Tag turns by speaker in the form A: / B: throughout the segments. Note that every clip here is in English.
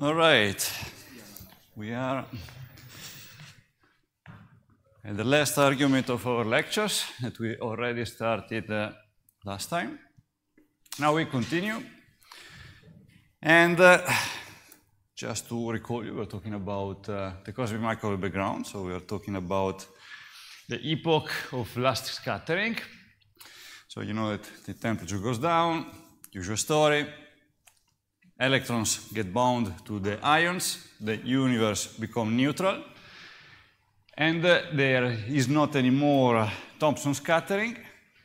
A: All right. We are at the last argument of our lectures that we already started uh, last time. Now we continue. And uh, just to recall you, we're talking about uh, the Cosmic Microwave background. So we are talking about the epoch of last scattering. So you know that the temperature goes down, usual story, electrons get bound to the ions, the universe becomes neutral, and uh, there is not anymore uh, Thomson scattering,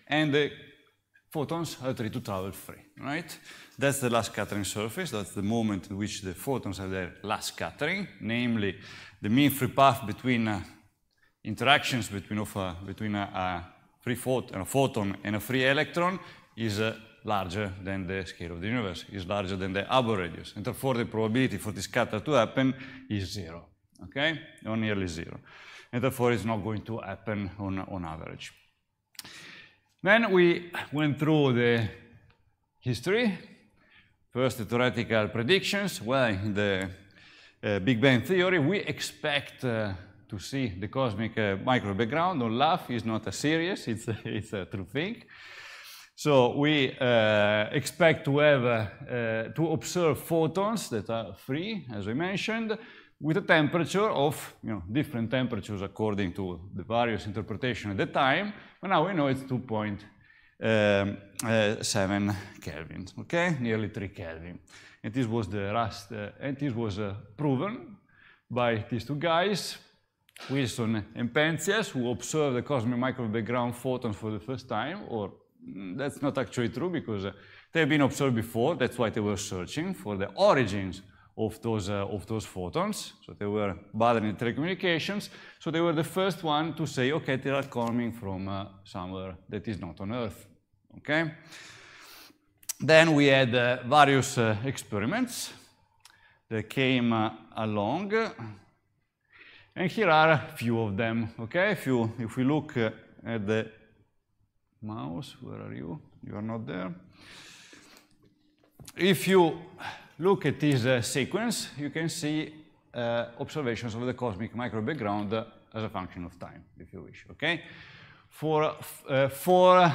A: and the photons are free to travel free, right? That's the last scattering surface, that's the moment in which the photons have their last scattering, namely the mean free path between uh, interactions between, of, between a, a free photon, a photon and a free electron is uh, larger than the scale of the universe, is larger than the Hubble radius, and therefore the probability for this scatter to happen is zero, okay, or nearly zero, and therefore it's not going to happen on, on average. Then we went through the history, first the theoretical predictions, well, in the uh, Big Bang theory, we expect uh, to see the cosmic uh, micro background. Don't laugh, it's not a serious, it's it's a true thing. So we uh, expect to have, uh, to observe photons that are free, as we mentioned, with a temperature of, you know, different temperatures according to the various interpretation at the time, but now we know it's 2.7 um, uh, Kelvin, okay? Nearly 3 Kelvin. And this was the last, uh, and this was uh, proven by these two guys, Wilson and Penzias, who observed the cosmic microwave background photons for the first time, or Mm, that's not actually true because uh, they've been observed before. That's why they were searching for the origins of those, uh, of those photons. So they were bothering telecommunications. So they were the first one to say, okay, they are coming from uh, somewhere that is not on Earth, okay? Then we had uh, various uh, experiments that came uh, along. And here are a few of them, okay? If, you, if we look at the mouse, where are you? You are not there. If you look at this uh, sequence, you can see uh, observations of the cosmic micro background uh, as a function of time, if you wish, okay? For uh, uh, four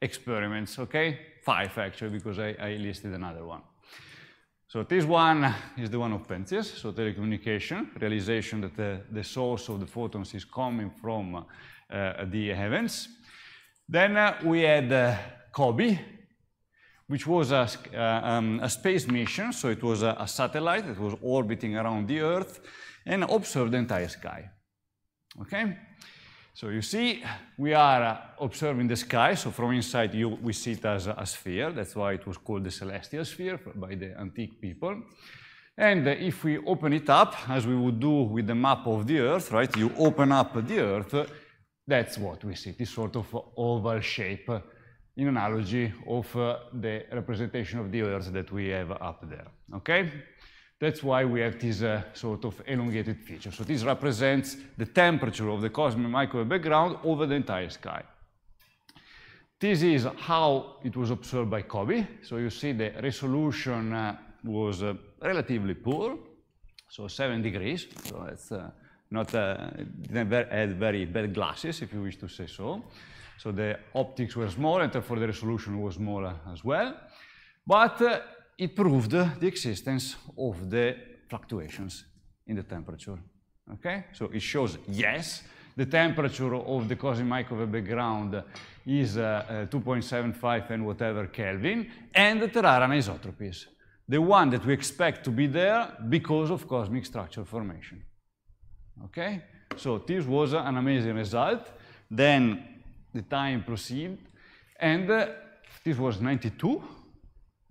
A: experiments, okay? Five, actually, because I, I, listed another one. So this one is the one of Penzias, so telecommunication, realization that uh, the source of the photons is coming from the heavens. Then uh, we had COBE, uh, which was a, uh, um, a, space mission, so it was a, a satellite that was orbiting around the Earth and observed the entire sky. Okay? So you see, we are observing the sky, so from inside you, we see it as a sphere, that's why it was called the celestial sphere by the antique people. And if we open it up, as we would do with the map of the Earth, right, you open up the Earth that's what we see, this sort of oval shape in analogy of uh, the representation of the Earth that we have up there, okay? That's why we have this uh, sort of elongated feature. So this represents the temperature of the cosmic microwave background over the entire sky. This is how it was observed by COBE. So you see the resolution uh, was uh, relatively poor, so 7 degrees. So that's uh, not uh, very bad glasses, if you wish to say so. So the optics were small, and therefore the resolution was smaller as well. But uh, it proved the existence of the fluctuations in the temperature. Okay, so it shows yes, the temperature of the cosmic microwave background is uh, uh 2.75 and whatever Kelvin, and there are anisotropies, the one that we expect to be there because of cosmic structure formation. Okay? So this was an amazing result. Then the time proceeded, and uh, this was 92,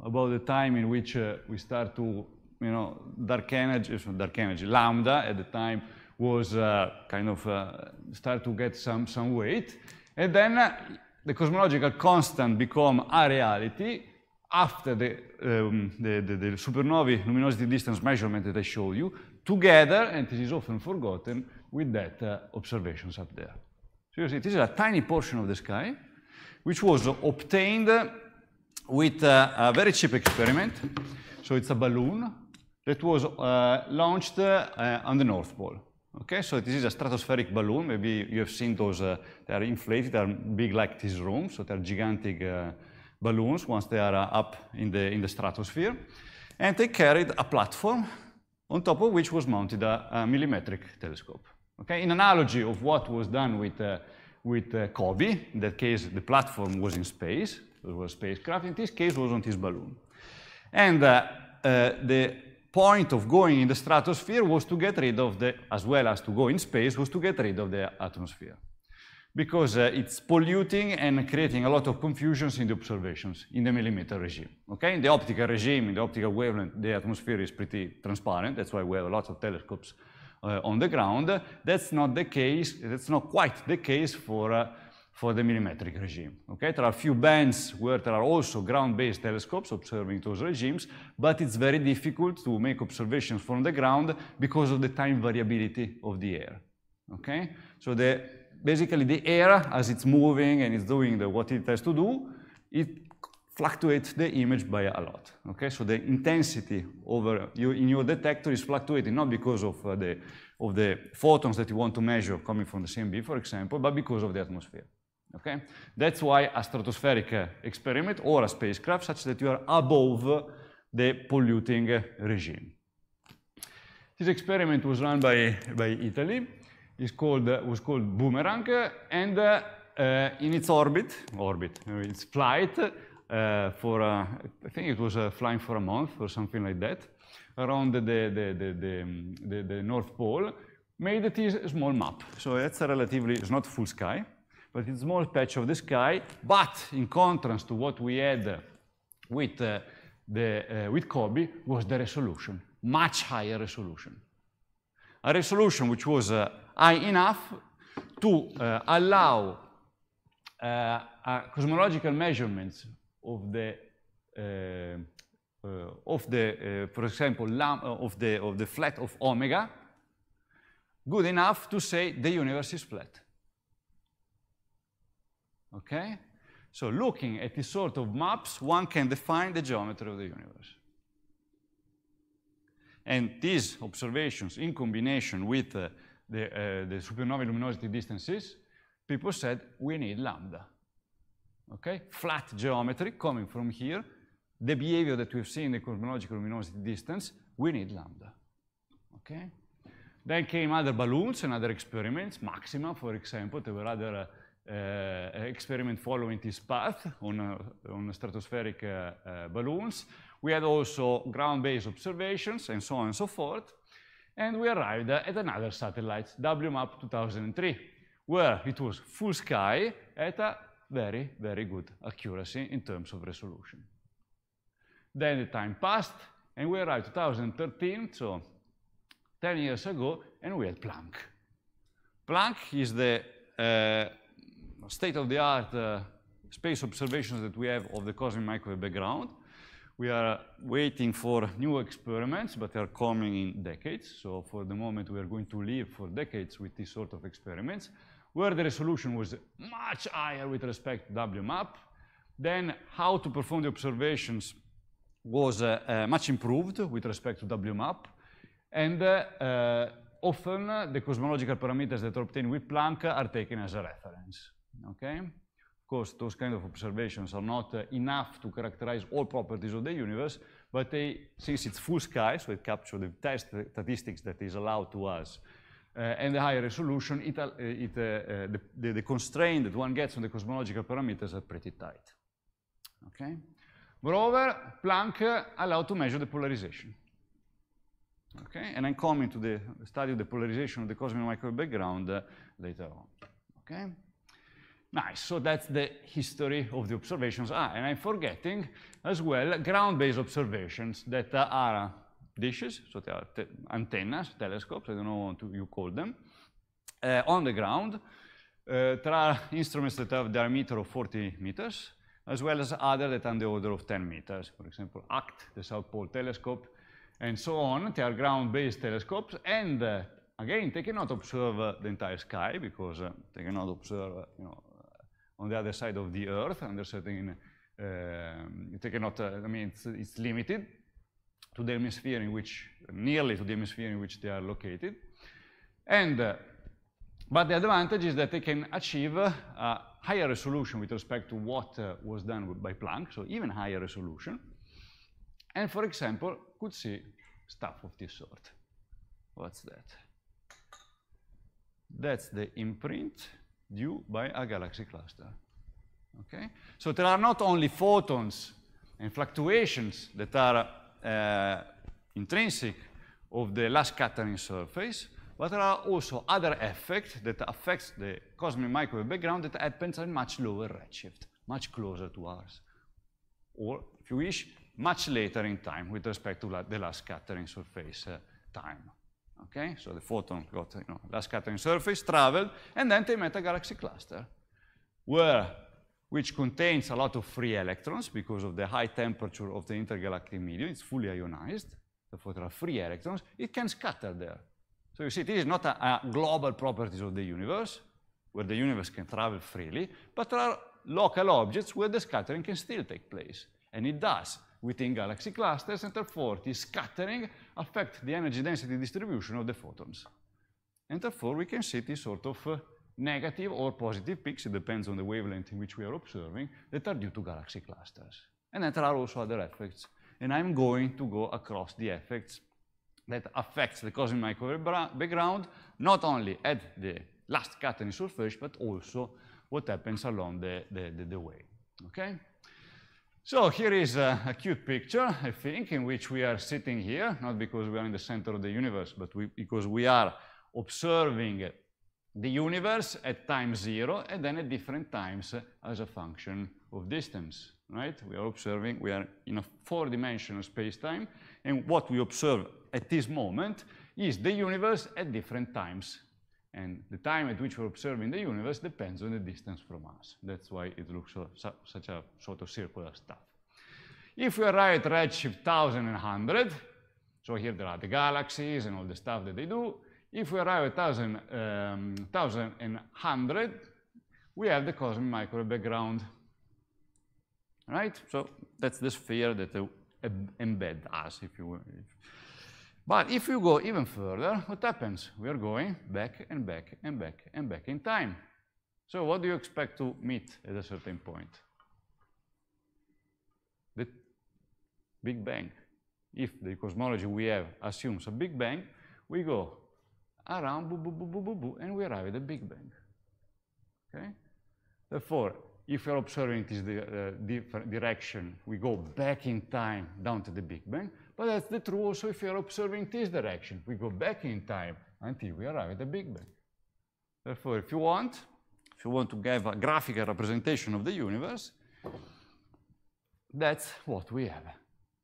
A: about the time in which uh, we start to, you know, dark energy, dark energy, lambda at the time was uh, kind of uh, start to get some, some weight. And then uh, the cosmological constant become a reality after the, um, the, the, the supernovae luminosity distance measurement that I showed you, together, and it is often forgotten, with that uh, observations up there. So you see, this is a tiny portion of the sky, which was obtained uh, with uh, a very cheap experiment. So it's a balloon that was uh, launched uh, on the North Pole. Okay, so this is a stratospheric balloon. Maybe you have seen those, uh, they are inflated, they are big like this room, so they're gigantic balloons once they are up in the, in the stratosphere. And they carried a platform on top of which was mounted a, a millimetric telescope. Okay, in analogy of what was done with, uh, with uh, in that case the platform was in space, it was a spacecraft, in this case was on this balloon. And uh, uh, the point of going in the stratosphere was to get rid of the, as well as to go in space, was to get rid of the atmosphere because uh, it's polluting and creating a lot of confusions in the observations in the millimeter regime. Okay, in the optical regime, in the optical wavelength, the atmosphere is pretty transparent. That's why we have a lot of telescopes uh, on the ground. That's not the case. That's not quite the case for uh, for the millimetric regime. Okay, there are a few bands where there are also ground-based telescopes observing those regimes, but it's very difficult to make observations from the ground because of the time variability of the air. Okay, so the basically the air, as it's moving and it's doing the, what it has to do, it fluctuates the image by a lot. Okay, so the intensity over you, in your detector is fluctuating not because of uh, the of the photons that you want to measure coming from the CMB, for example, but because of the atmosphere. Okay, that's why a stratospheric uh, experiment or a spacecraft such that you are above the polluting regime. This experiment was run by by Italy is called, uh, was called Boomerang, uh, and uh, uh, in its orbit, orbit, its flight, for, I think it was flying for a month or something like that, around the, the, the, the, the um, North Pole, made it a small map. So that's a relatively, it's not full sky, but it's a small patch of the sky, but in contrast to what we had with, uh, the, uh, with Kobe was the resolution, much higher resolution. A resolution which was uh, high enough to uh, eh, allow uh, cosmological measurements of the eh, of the for example of the of the flat of omega good enough to say the universe is flat okay so looking at this sort of maps one can define the geometry of the universe and these observations in combination with uh, the, uh, the supernova luminosity distances, people said we need lambda. Okay, flat geometry coming from here, the behavior that we've seen in the cosmological luminosity distance, we need lambda. Okay? Then came other balloons and other experiments, Maxima, for example, there were other uh, uh, experiments following this path on, uh, on stratospheric uh, uh, balloons. We had also ground-based observations and so on and so forth and we arrived at another satellite, WMAP 2003, where it was full sky at a very, very good accuracy in terms of resolution. Then the time passed, and we arrived 2013, so 10 years ago, and we had Planck. Planck is the uh, state-of-the-art uh, space observations that we have of the cosmic microwave background, we are waiting for new experiments, but they are coming in decades. So for the moment, we are going to live for decades with this sort of experiments, where the resolution was much higher with respect to WMAP. Then how to perform the observations was uh, uh, much improved with respect to WMAP. And uh, uh often uh, the cosmological parameters that are obtained with Planck are taken as a reference, okay? course, those kind of observations are not uh, enough to characterize all properties of the universe, but they, since it's full sky, so it captures the test statistics that is allowed to us, uh, and the higher resolution, it, uh, it, uh, uh, the, the, the constraint that one gets on the cosmological parameters are pretty tight. Okay? Moreover, Planck uh, allowed to measure the polarization. Okay, and I'm coming to the study of the polarization of the cosmic microwave background later on. Okay. Nice, so that's the history of the observations. Ah, and I'm forgetting as well ground-based observations that uh, are uh, dishes, so they are antennas, telescopes, I don't know what you call them, uh, on the ground. Uh, there are instruments that have diameter of 40 meters, as well as other that are on the order of 10 meters, for example, ACT, the South Pole Telescope, and so on. They are ground-based telescopes, and uh, again, they cannot observe uh, the entire sky because they cannot observe, you know, on the other side of the Earth under certain, uh, a they uh, I mean, it's, it's, limited to the hemisphere in which, nearly to the hemisphere in which they are located. And, uh, but the advantage is that they can achieve uh, a higher resolution with respect to what uh, was done by Planck, so even higher resolution. And for example, could see stuff of this sort. What's that? That's the imprint due by a galaxy cluster. Okay? So there are not only photons and fluctuations that are uh, intrinsic of the last scattering surface, but there are also other effects that affects the cosmic microwave background that happens at much lower redshift, much closer to ours. Or, if you wish, much later in time with respect to la the last scattering surface uh, time. Okay, so the photon got you know, last scattering surface, traveled, and then they met a galaxy cluster, where, which contains a lot of free electrons because of the high temperature of the intergalactic medium. It's fully ionized, therefore there are free electrons. It can scatter there. So you see, this is not a, a global properties of the universe, where the universe can travel freely, but there are local objects where the scattering can still take place. And it does within galaxy clusters, and therefore the scattering affects the energy density distribution of the photons. And therefore we can see this sort of uh, negative or positive peaks, it depends on the wavelength in which we are observing, that are due to galaxy clusters. And then there are also other effects. And I'm going to go across the effects that affects the cosmic microwave background, not only at the last scattering surface, but also what happens along the, the, the, the way, okay? So here is a, a, cute picture, I think, in which we are sitting here, not because we are in the center of the universe, but we, because we are observing the universe at time zero and then at different times as a function of distance, right? We are observing, we are in a four-dimensional space-time, and what we observe at this moment is the universe at different times and the time at which we're observing the universe depends on the distance from us. That's why it looks so, such a sort of circular stuff. If we arrive at redshift 1100, so here there are the galaxies and all the stuff that they do. If we arrive at 1000, um, we have the cosmic microwave background, right? So that's the sphere that uh, embeds us, if you will. But if you go even further, what happens? We are going back and back and back and back in time. So what do you expect to meet at a certain point? The Big Bang. If the cosmology we have assumes a Big Bang, we go around boo, boo, boo, boo, boo, boo, and we arrive at the Big Bang. Okay? Therefore, if you're observing this uh, direction, we go back in time down to the Big Bang, but that's the true also if you are observing this direction. We go back in time until we arrive at the Big Bang. Therefore, if you want, if you want to give a graphical representation of the universe, that's what we have.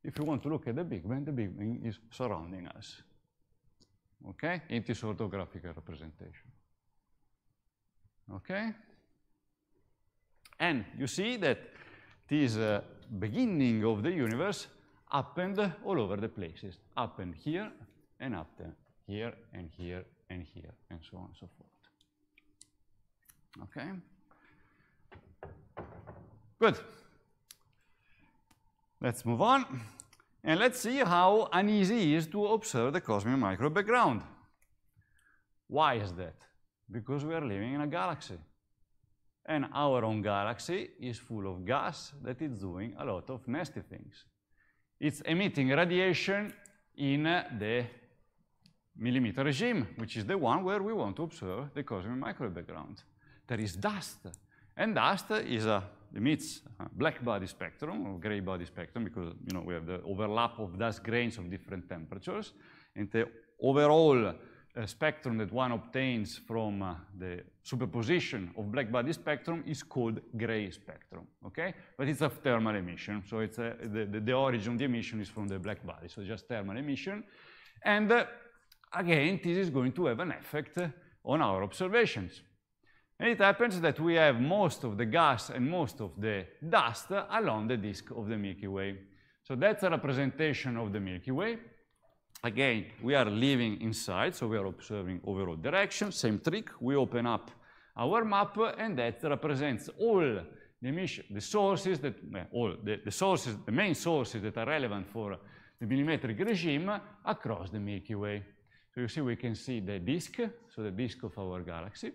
A: If you want to look at the Big Bang, the Big Bang is surrounding us. Okay? In this sort of graphical representation. Okay? And you see that this uh, beginning of the universe happened all over the places. Happened here and up there, here and here and here and so on and so forth. Okay? Good. Let's move on. And let's see how uneasy it is to observe the cosmic micro background. Why is that? Because we are living in a galaxy. And our own galaxy is full of gas that is doing a lot of nasty things. It's emitting radiation in the millimeter regime, which is the one where we want to observe the cosmic microwave background. There is dust, and dust is a, emits a black body spectrum or gray body spectrum because you know we have the overlap of dust grains of different temperatures, and the overall uh, spectrum that one obtains from uh, the superposition of black body spectrum is called gray spectrum, okay? But it's a thermal emission, so it's a, uh, the, the, the, origin of the emission is from the black body, so just thermal emission. And uh, again, this is going to have an effect on our observations. And it happens that we have most of the gas and most of the dust along the disk of the Milky Way. So that's a representation of the Milky Way. Again, we are living inside, so we are observing overall direction, same trick. We open up our map and that represents all the the sources that, all the, the sources, the main sources that are relevant for the millimetric regime across the Milky Way. So you see, we can see the disk, so the disk of our galaxy,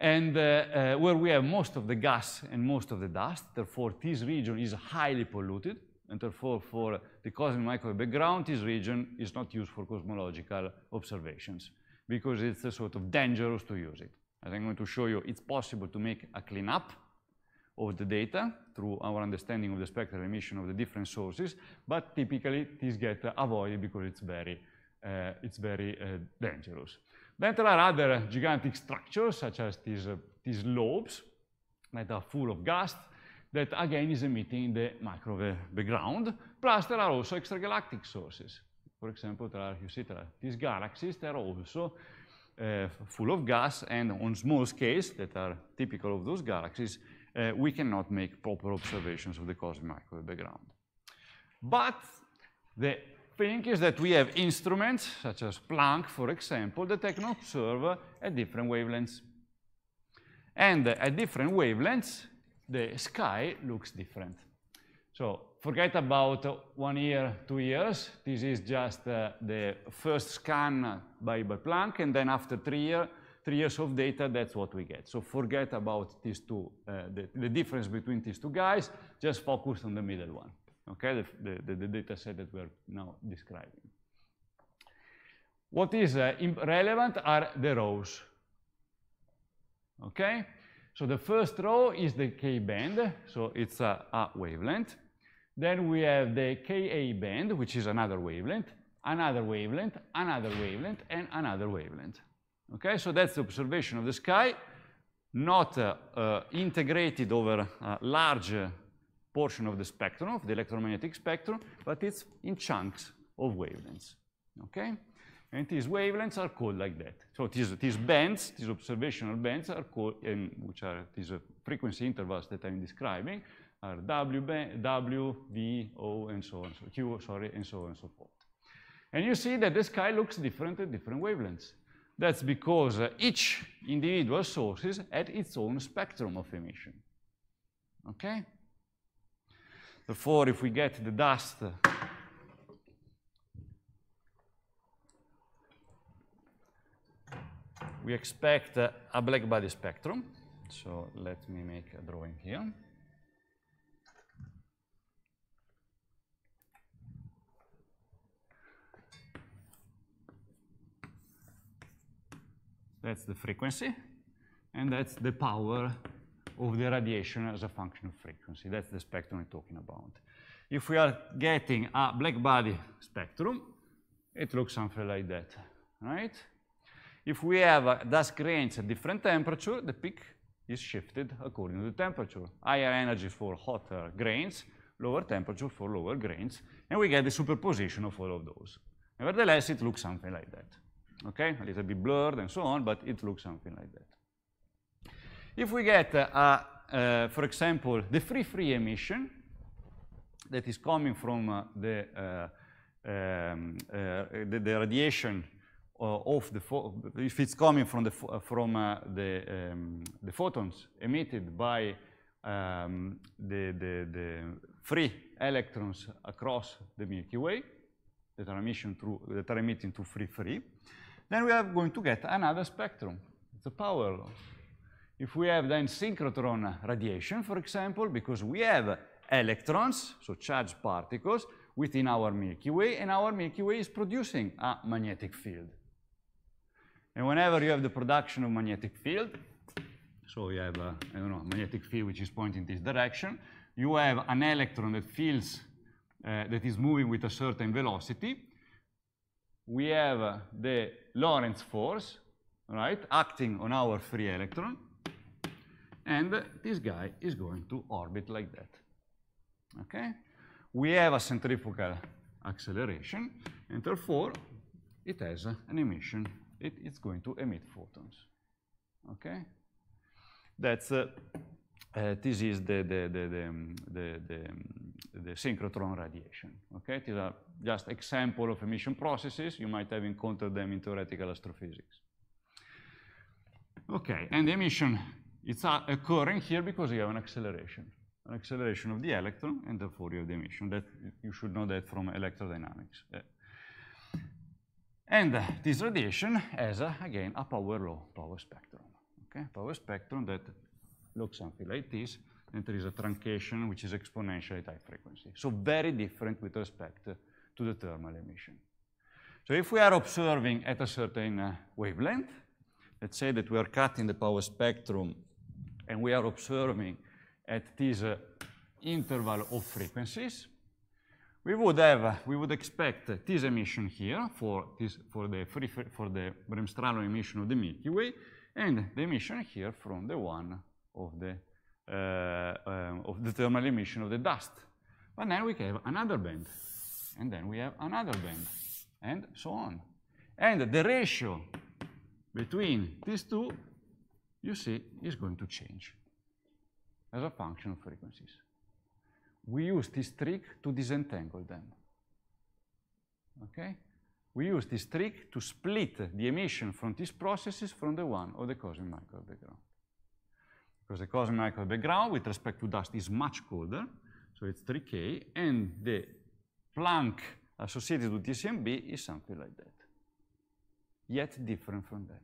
A: and uh, uh, where we have most of the gas and most of the dust, therefore this region is highly polluted and therefore for the cosmic microwave background, this region is not used for cosmological observations because it's a sort of dangerous to use it. As I'm going to show you, it's possible to make a cleanup of the data through our understanding of the spectral emission of the different sources, but typically these get avoided because it's very, uh, it's very uh, dangerous. Then there are other gigantic structures such as these, uh, these lobes that are full of gas, that again is emitting the microwave background. Plus there are also extragalactic sources. For example, there are, you see, there are these galaxies, that are also uh, full of gas and on small scales that are typical of those galaxies, uh, we cannot make proper observations of the cosmic microwave background. But the thing is that we have instruments, such as Planck, for example, that can observe uh, at different wavelengths. And at different wavelengths, the sky looks different. So forget about one year, two years. This is just uh, the first scan by, by Planck, and then after three, year, three years of data, that's what we get. So forget about these two, uh, the, the, difference between these two guys, just focus on the middle one, okay? The, the, the data set that we're now describing. What is uh, relevant are the rows, okay? So the first row is the K band, so it's a, a wavelength. Then we have the Ka band, which is another wavelength, another wavelength, another wavelength, and another wavelength. Okay, so that's the observation of the sky, not uh, uh, integrated over a large portion of the spectrum, of the electromagnetic spectrum, but it's in chunks of wavelengths. Okay? And these wavelengths are called like that. So these, these bands, these observational bands are called, which are these uh, frequency intervals that I'm describing, are W, band, W, V, O, and so on, so Q, sorry, and so on and so forth. And you see that the sky looks different at different wavelengths. That's because uh, each individual source is at its own spectrum of emission. Okay? Therefore, if we get the dust we expect a black body spectrum. So let me make a drawing here. That's the frequency, and that's the power of the radiation as a function of frequency. That's the spectrum we're talking about. If we are getting a black body spectrum, it looks something like that, right? If we have a dust grains at different temperature, the peak is shifted according to the temperature. Higher energy for hotter grains, lower temperature for lower grains, and we get the superposition of all of those. Nevertheless, it looks something like that. Okay, a little bit blurred and so on, but it looks something like that. If we get, uh, uh, for example, the free-free emission that is coming from uh, the, uh, um, uh, the, the, radiation uh, of the if it's coming from the uh, from uh, the um, the photons emitted by um, the, the the free electrons across the Milky Way that are emission through that are emitting free free, then we are going to get another spectrum. It's a power law. If we have then synchrotron radiation, for example, because we have electrons, so charged particles, within our Milky Way, and our Milky Way is producing a magnetic field. And whenever you have the production of magnetic field, so you have a, uh, I don't know, magnetic field which is pointing this direction, you have an electron that feels, uh, that is moving with a certain velocity. We have uh, the Lorentz force, right, acting on our free electron. And uh, this guy is going to orbit like that, okay? We have a centrifugal acceleration, and therefore, it has uh, an emission it is going to emit photons. Okay, that's uh, uh, this is the the the the, um, the, the, um, the synchrotron radiation. Okay, these are just example of emission processes. You might have encountered them in theoretical astrophysics. Okay, and the emission it's uh, occurring here because you have an acceleration, an acceleration of the electron, and therefore you have the emission. That you should know that from electrodynamics. Uh, and this radiation has, uh, again, a power law, power spectrum. Okay, power spectrum that looks something like this, and there is a truncation which is exponential at high frequency. So very different with respect to the thermal emission. So if we are observing at a certain uh, wavelength, let's say that we are cutting the power spectrum and we are observing at this uh, interval of frequencies, we would have, uh, we would expect this emission here for, this, for, the, free, for the Bremsstrahlung emission of the Milky Way, and the emission here from the one of the, uh, um, of the thermal emission of the dust. But now we have another band, and then we have another band, and so on. And the ratio between these two, you see, is going to change as a function of frequencies we use this trick to disentangle them. Okay? We use this trick to split the emission from these processes from the one of the cosmic microwave background. Because the cosmic microwave background with respect to dust is much colder, so it's 3K, and the Planck associated with TCMB is something like that, yet different from that.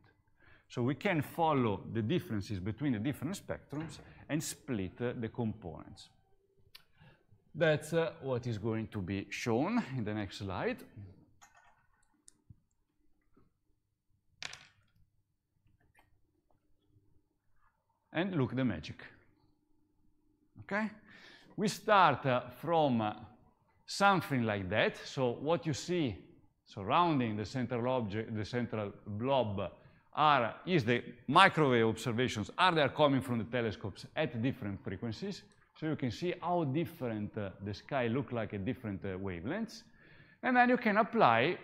A: So we can follow the differences between the different spectrums and split uh, the components. That's uh, what is going to be shown in the next slide. And look the magic. Okay? We start uh, from uh, something like that. So what you see surrounding the central object, the central blob, are is the microwave observations. Are they coming from the telescopes at different frequencies? So you can see how different uh, the sky look like at different uh, wavelengths. And then you can apply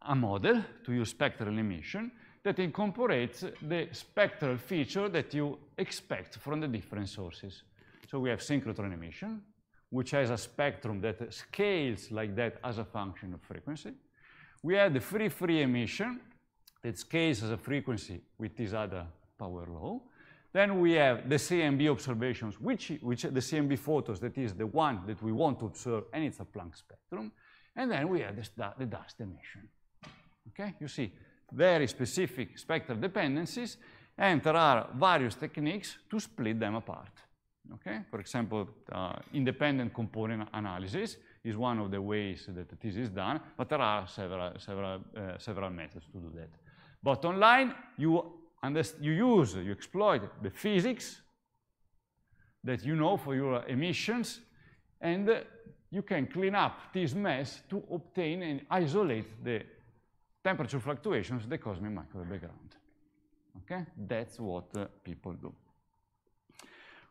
A: a model to your spectral emission that incorporates the spectral feature that you expect from the different sources. So we have synchrotron emission, which has a spectrum that scales like that as a function of frequency. We have the free-free emission that scales as a frequency with this other power law. Then we have the CMB observations, which, which the CMB photos, that is the one that we want to observe, and it's a Planck spectrum. And then we have the, the dust emission. Okay, you see very specific spectral dependencies, and there are various techniques to split them apart. Okay, for example, uh, independent component analysis is one of the ways that this is done, but there are several, several, uh, several methods to do that. Bottom line, you you use, you exploit the physics that you know for your emissions, and you can clean up this mess to obtain and isolate the temperature fluctuations the cosmic microwave background. Okay, that's what uh, people do.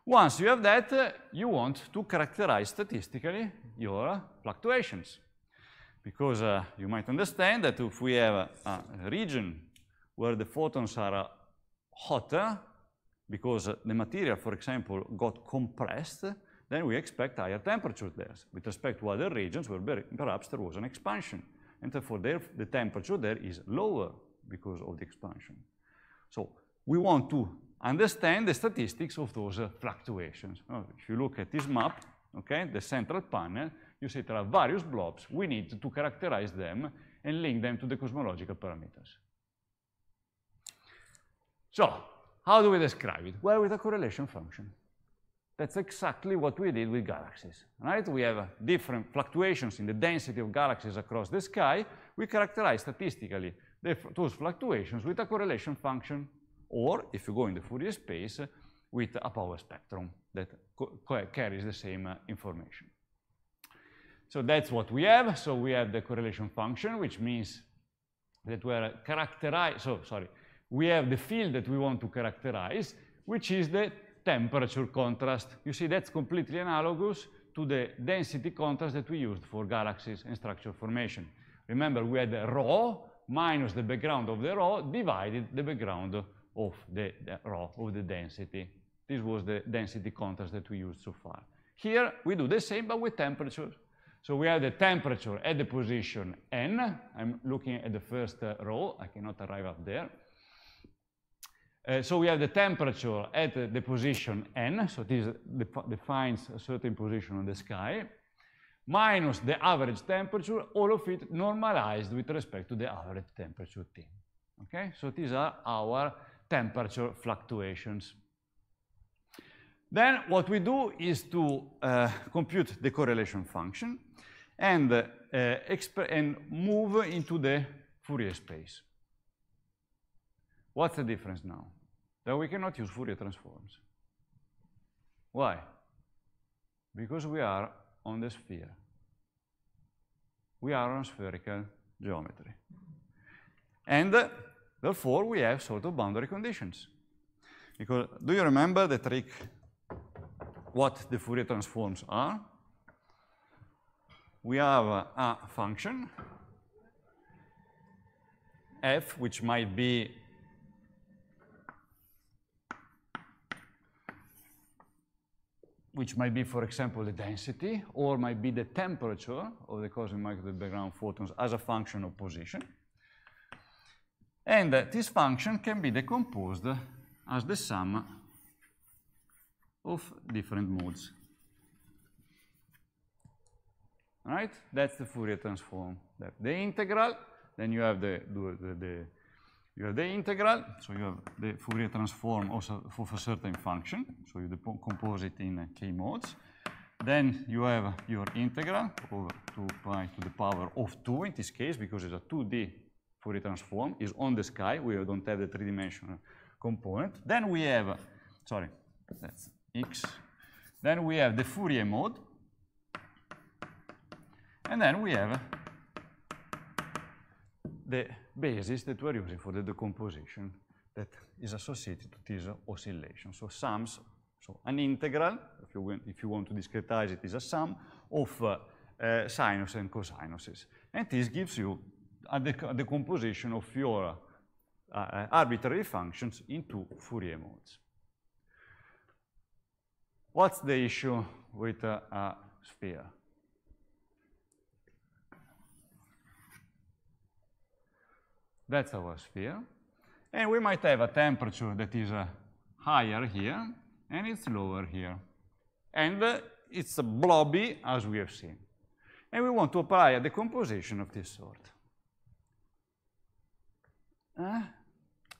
A: Once you have that, uh, you want to characterize statistically your uh, fluctuations. Because uh, you might understand that if we have a, a region where the photons are hotter because the material, for example, got compressed, then we expect higher temperatures there. With respect to other regions where perhaps there was an expansion, and therefore the temperature there is lower because of the expansion. So we want to understand the statistics of those uh, fluctuations. if you look at this map, okay, the central panel, you see there are various blobs. We need to characterize them and link them to the cosmological parameters. So how do we describe it? Well, with a correlation function. That's exactly what we did with galaxies, right? We have different fluctuations in the density of galaxies across the sky. We characterize statistically those fluctuations with a correlation function, or if you go in the Fourier space, with a power spectrum that carries the same uh, information. So that's what we have. So we have the correlation function, which means that we're characterized, so sorry, we have the field that we want to characterize, which is the temperature contrast. You see, that's completely analogous to the density contrast that we used for galaxies and structure formation. Remember, we had rho minus the background of the rho divided the background of the, the rho, of the density. This was the density contrast that we used so far. Here, we do the same, but with temperature. So we have the temperature at the position n. I'm looking at the first uh, row. I cannot arrive up there. Uh, so we have the temperature at the position n, so this def defines a certain position on the sky, minus the average temperature, all of it normalized with respect to the average temperature T. Okay, so these are our temperature fluctuations. Then what we do is to uh, compute the correlation function and, uh, and move into the Fourier space. What's the difference now? That we cannot use Fourier transforms. Why? Because we are on the sphere. We are on spherical geometry. And uh, therefore, we have sort of boundary conditions. Because do you remember the trick what the Fourier transforms are? We have a function f, which might be which might be, for example, the density or might be the temperature of the cosmic microwave background photons as a function of position. And uh, this function can be decomposed as the sum of different modes. All right? That's the Fourier transform. The integral, then you have the, the, the you have the integral, so you have the Fourier transform also for a certain function, so you decompose it in uh, k modes. Then you have your integral over 2 pi to the power of 2 in this case, because it's a 2D Fourier transform, is on the sky, we don't have the three-dimensional component. Then we have, sorry, that's x. Then we have the Fourier mode, and then we have the basis that we're using for the decomposition that is associated to these oscillations. So sums, so an integral, if you, want, if you want to discretize it, is a sum of uh, uh, sinus and cosinuses. And this gives you a, dec a decomposition of your uh, uh arbitrary functions into Fourier modes. What's the issue with uh, a sphere? That's our sphere. And we might have a temperature that is uh, higher here, and it's lower here. And uh, it's blobby, as we have seen. And we want to apply a decomposition of this sort. Uh,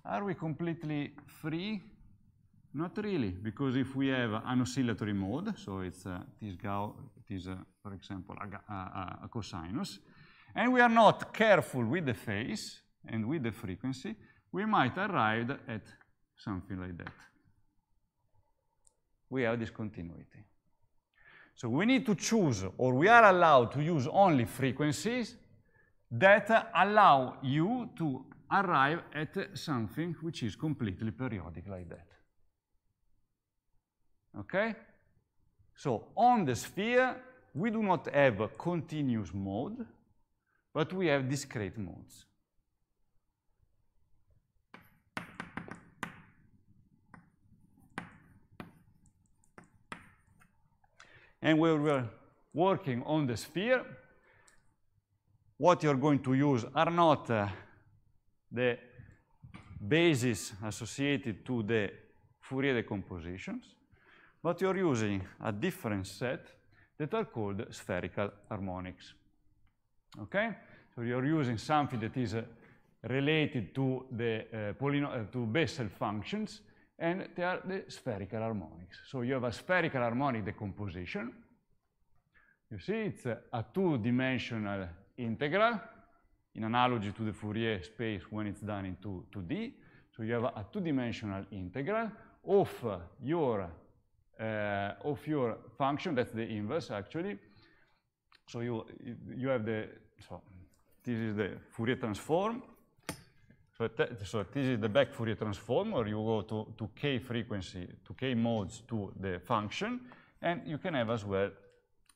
A: are we completely free? Not really, because if we have an oscillatory mode, so it's uh, this Gauss, it is, uh, for example, a, a, a cosinus, and we are not careful with the phase, and with the frequency, we might arrive at something like that. We have discontinuity. So we need to choose, or we are allowed to use only frequencies that allow you to arrive at something which is completely periodic like that. Okay? So on the sphere, we do not have a continuous mode, but we have discrete modes. and we were working on the sphere, what you're going to use are not uh, the bases associated to the Fourier decompositions, but you're using a different set that are called spherical harmonics. Okay? So you're using something that is uh, related to the uh, uh to Bessel functions, and they are the spherical harmonics. So you have a spherical harmonic decomposition. You see, it's a two-dimensional integral in analogy to the Fourier space when it's done in 2, 2D. So you have a two-dimensional integral of your, uh, of your function, that's the inverse actually. So you, you have the, so this is the Fourier transform so, so this is the back Fourier transform where you go to, to k frequency, to k modes to the function, and you can have as well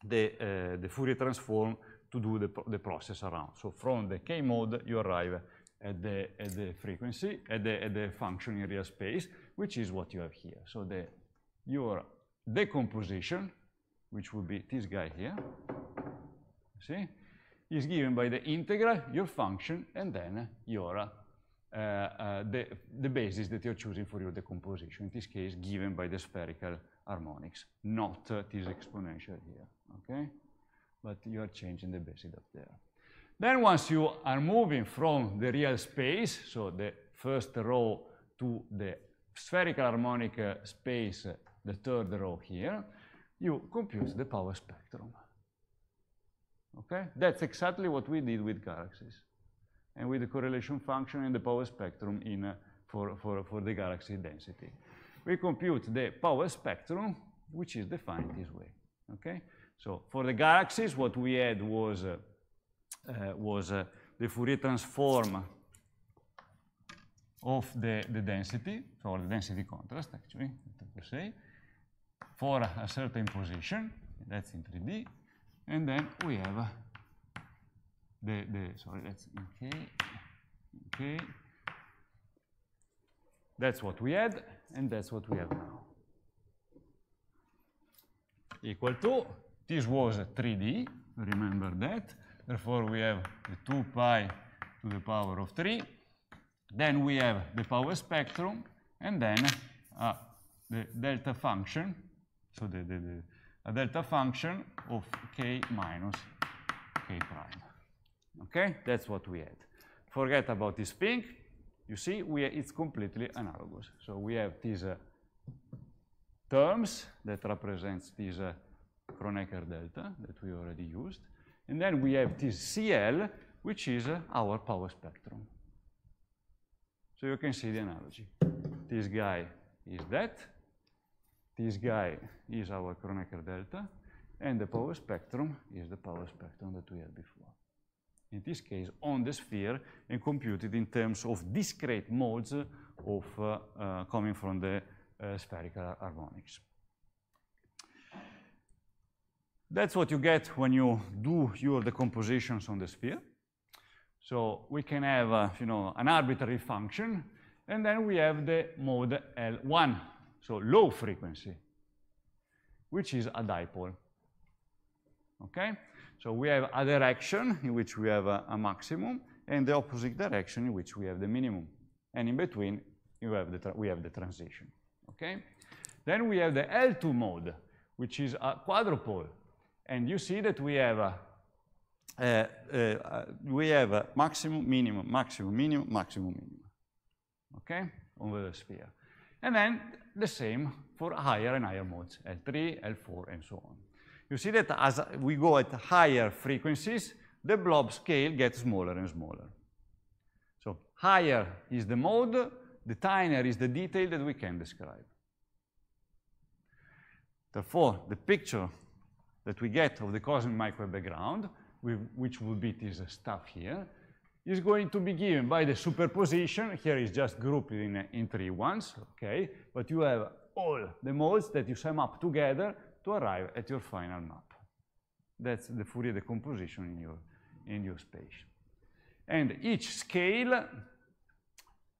A: the, uh, the Fourier transform to do the, the process around. So from the k mode, you arrive at the, at the frequency, at the, at the function in real space, which is what you have here. So the, your decomposition, which would be this guy here, see, is given by the integral, your function, and then your Eh, eh, the, the basis that you're choosing for your decomposition, in this case given by the spherical harmonics, not this exponential here, okay? But you are changing the basis up there. Then once you are moving from the real space, so the first row to the spherical harmonic uh, space, uh, the third row here, you compute the power spectrum. Okay? That's exactly what we did with galaxies and with the correlation function and the power spectrum in, uh, for, for, for the galaxy density. We compute the power spectrum, which is defined this way, okay? So for the galaxies, what we had was, uh, uh, was uh, the Fourier transform of the, the density, or the density contrast, actually, to say, for a certain position, that's in 3D, and then we have the, the sorry, that's okay. Okay, That's what we had, and that's what we have now. Equal to, this was 3D, remember that. Therefore, we have the 2 pi to the power of 3. Then we have the power spectrum, and then uh, the delta function, so the, the, the a delta function of k minus k prime. Okay, that's what we had. Forget about this pink. You see, we it's completely analogous. So we have these uh, terms that represents this uh, Kronecker delta that we already used. And then we have this CL, which is uh, our power spectrum. So you can see the analogy. This guy is that. This guy is our Kronecker delta. And the power spectrum is the power spectrum that we had before in this case, on the sphere and computed in terms of discrete modes of uh, uh, coming from the uh, spherical harmonics. That's what you get when you do your decompositions on the sphere. So we can have, uh, you know, an arbitrary function, and then we have the mode L1, so low frequency, which is a dipole, okay? So we have a direction in which we have a, a maximum and the opposite direction in which we have the minimum. And in between, you have the we have the transition, okay? Then we have the L2 mode, which is a quadrupole. And you see that we have a, we have a maximum, minimum, maximum, minimum, maximum, minimum, okay, over the sphere. And then the same for higher and higher modes, L3, L4, and so on you see that as we go at higher frequencies, the blob scale gets smaller and smaller. So higher is the mode, the tinier is the detail that we can describe. Therefore, the picture that we get of the cosmic microwave background, which would be this stuff here, is going to be given by the superposition. Here is just grouped in, in three ones, okay? But you have all the modes that you sum up together to arrive at your final map. That's the Fourier decomposition in your, in your space. And each scale,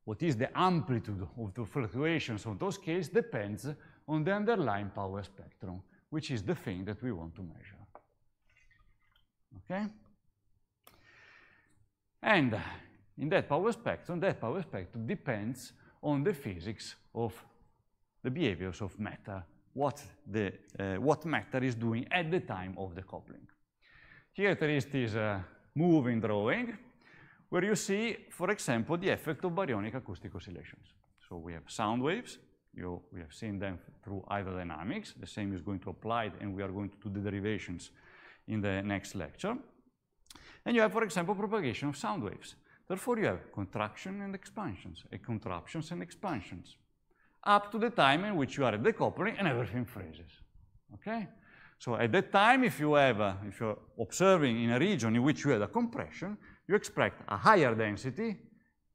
A: what is the amplitude of the fluctuations of those scales depends on the underlying power spectrum, which is the thing that we want to measure. Okay? And in that power spectrum, that power spectrum depends on the physics of the behaviors of matter what, the, uh, what matter is doing at the time of the coupling. Here there is this uh, moving drawing where you see, for example, the effect of baryonic acoustic oscillations. So we have sound waves, you, we have seen them through hydrodynamics. The same is going to apply, and we are going to do the derivations in the next lecture. And you have, for example, propagation of sound waves. Therefore, you have contraction and expansions, contraptions and expansions up to the time in which you are at the coupling, and everything freezes, okay? So at that time, if you have, a, if you're observing in a region in which you had a compression, you expect a higher density,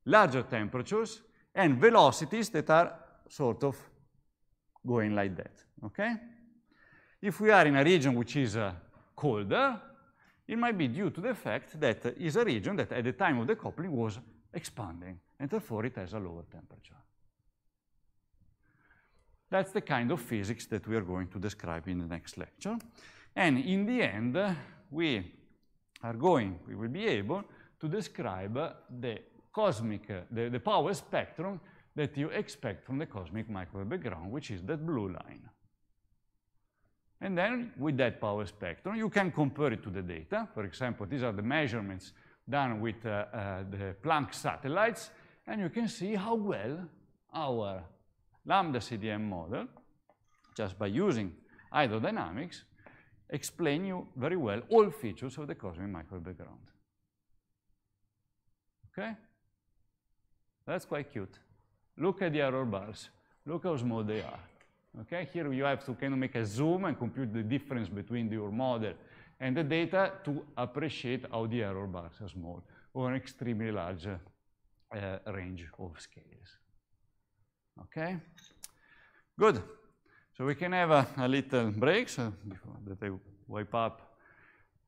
A: larger temperatures, and velocities that are sort of going like that, okay? If we are in a region which is uh, colder, it might be due to the fact that it is a region that at the time of the coupling was expanding, and therefore it has a lower temperature. That's the kind of physics that we are going to describe in the next lecture. And in the end, we are going, we will be able to describe the cosmic, the, the power spectrum that you expect from the cosmic microwave background, which is that blue line. And then with that power spectrum, you can compare it to the data. For example, these are the measurements done with uh, uh, the Planck satellites, and you can see how well our lambda CDM model, just by using hydrodynamics, explain you very well all features of the cosmic microwave background. Okay? That's quite cute. Look at the error bars. Look how small they are. Okay, here you have to kind of make a zoom and compute the difference between your model and the data to appreciate how the error bars are small or an extremely large uh, range of scales. Okay? Good. So we can have a, a little break so that I wipe up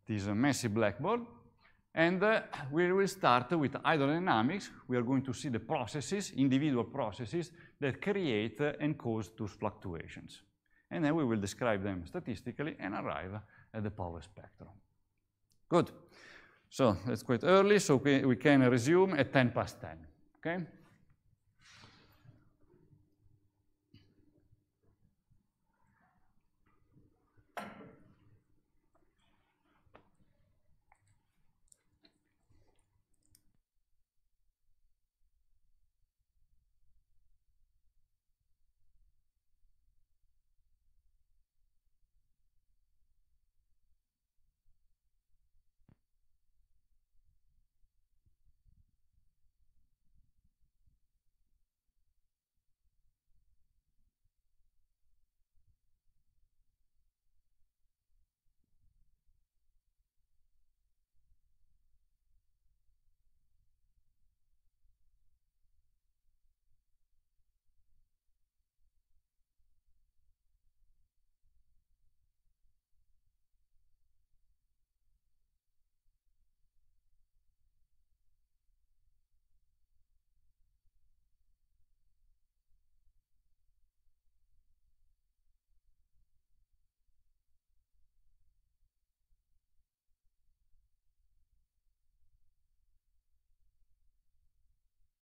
A: this uh, messy blackboard. And uh, we will start with hydrodynamics. We are going to see the processes, individual processes, that create uh, and cause those fluctuations. And then we will describe them statistically and arrive at the power spectrum. Good. So it's quite early, so we, we can resume at 10 past 10, okay?